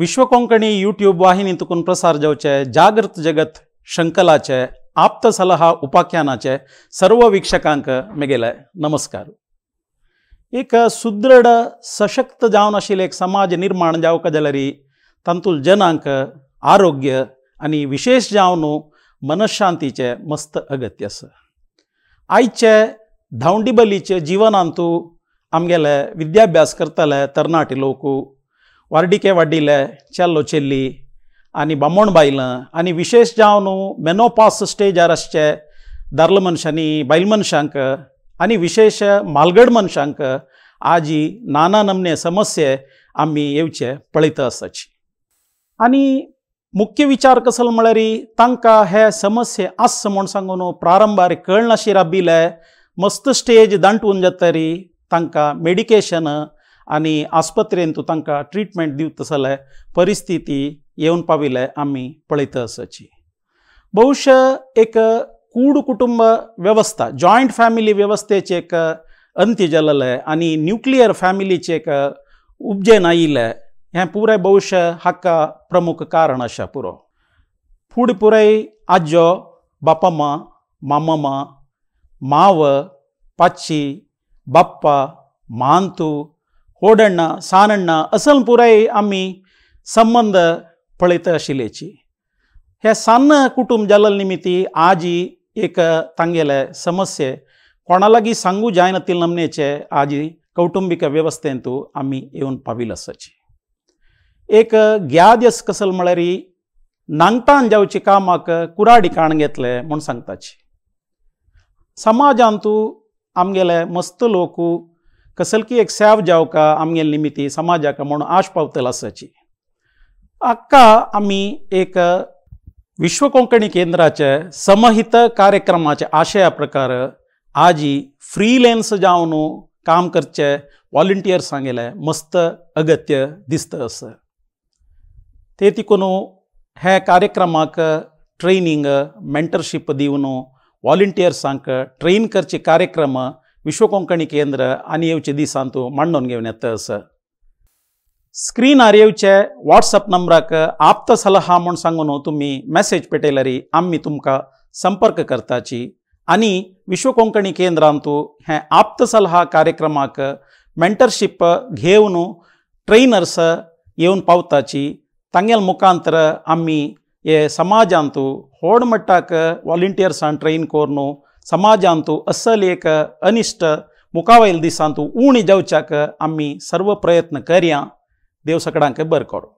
विश्वकोंकणी YouTube वाहिनी वाहिनींतकून प्रसार जावचे जागृत जगत शंकलाचे आप्त सलहा उपाख्यानाचे सर्व विक्षकांक मेगेले नमस्कार एक सुदृढ सशक्त जावन आशिल्ले एक समाज निर्माण जावक जाल्यारी तंतुल जनांक आरोग्य आणि विशेष जावन मनशांतीचे मस्त अगत्य आईचे आयचे धांवडीबलीचे जिवनांतू आमगेले विद्याभ्यास करतले तरणाटे लोकू वार्डिके वाडिल्ले चेल्लो चेल्ली आणि बामोण बायलां आनी विशेष जावन मेनोपॉस स्टेजार आसचे दारलो मनशांनी बायल मनशांक आनी विशेष मालगड मनशांक आजी नाना नमने समस्या आम्ही येवचे पळयत असची आणि मुख्य विचार कसल म्हळ्यार तांकां हे समस्ये आस म्हूण सांगून प्रारंभार कळनाशी राबिल्ले मस्त स्टेज दांटून जातरी तांकां मेडिकेशन आणि आस्पत्रेन तू तांका ट्रीटमेंट दिसले परिस्थिती येऊन पाविले आम्ही असची बहुश एक कूड कुटुंब व्यवस्था जॉईंट फॅमिली व्यवस्थेचे एक अंत्य जलले आणि न्यूक्लियर फॅमिलीचे उपजेन आयले हे पुरे बहुश हक्का प्रमुख कारण पुरो फुड पुराय आजो बापमा माव पाची बाप्पा मांतू होडण्णा ಸಾನಣ್ಣ असल पुराय आम्ही संबंध पळत आशिल्याची हे सान्न कुटुंब जाल निमित्ती आजी एक तांगेले समस्या कोणालागी सांगू जायनातील नमनेचे आजी कौटुंबिक व्यवस्थेतू आम्ही येऊन पाविल असची एक ग्यादस कसल म्हळ्यारी नांगटान जावची कामाक कुराडी काण घेतले म्हूण सांगताची समाजांतू आमगेले मस्त लोकू एक सॅव ಸ್ಯಾವ್ का ಆಮ್ಗೆಲ್ समाज समाजाक म्हणून आश पावतल असाची अक्का आम्ही एक विश्व कोंकणी केंद्राचे समहित कार्यक्रमाचे आशया प्रकार आजी फ्रीलेन्स जाऊन काम करचे वॉलंटियर्स सांगेले मस्त अगत्य दिसत अस ते तिकून हे कार्यक्रमाक ट्रेनिंग मेंटरशिप दिवन वॉलंटियर्सांक ट्रेन करचे कार्यक्रम ವಿಶ್ವಕೊಂಕಣಿ ಕೇಂದ್ರ ಅನಿಯವ್ಚೆ ದೀಸ ಅಂತೂ ಮಣ್ಣೊನ್ಗೆ ನೆತ್ತಸ ಸ್ಕ್ರೀನ್ ಅರಿಯವ್ಚೆ ವಾಟ್ಸಪ್ ನಂಬ್ರಾಕ ಆಪ್ತ ಸಲಹಾ ಮೊಂಡ್ ಸಂಗನು ತುಮಿ ಮೆಸೇಜ್ ಪೆಟೇಲರಿ ಅಮ್ಮಿ ತುಮಕ ಸಂಪರ್ಕ ಕರ್ತಾಚಿ ಅನಿ ವಿಶ್ವಕೊಂಕಣಿ ಕೇಂದ್ರ ಅಂತೂ ಹೆ ಆಪ್ತ ಸಲಹಾ ಕಾರ್ಯಕ್ರಮಾಕ ಮೆಂಟರ್ಶಿಪ್ ಘೇವನು ಟ್ರೈನರ್ಸ ಇವನ್ ಪಾವತಾಚಿ ತಂಗೆಲ್ ಮುಖಾಂತರ ಅಮ್ಮಿ ಎ ಸಮಾಜ ಅಂತೂ ಹೋಡ್ಮಟ್ಟಾಕ ವಾಲಂಟಿಯರ್ಸ್ ಆನ್ ಟ್ರೈನ್ ಕೋರ್ನು समाजांतू एक अनिष्ट मुकावयल दिसांतू उणी जावच्याक आमी सर्व प्रयत्न करया देव बर करू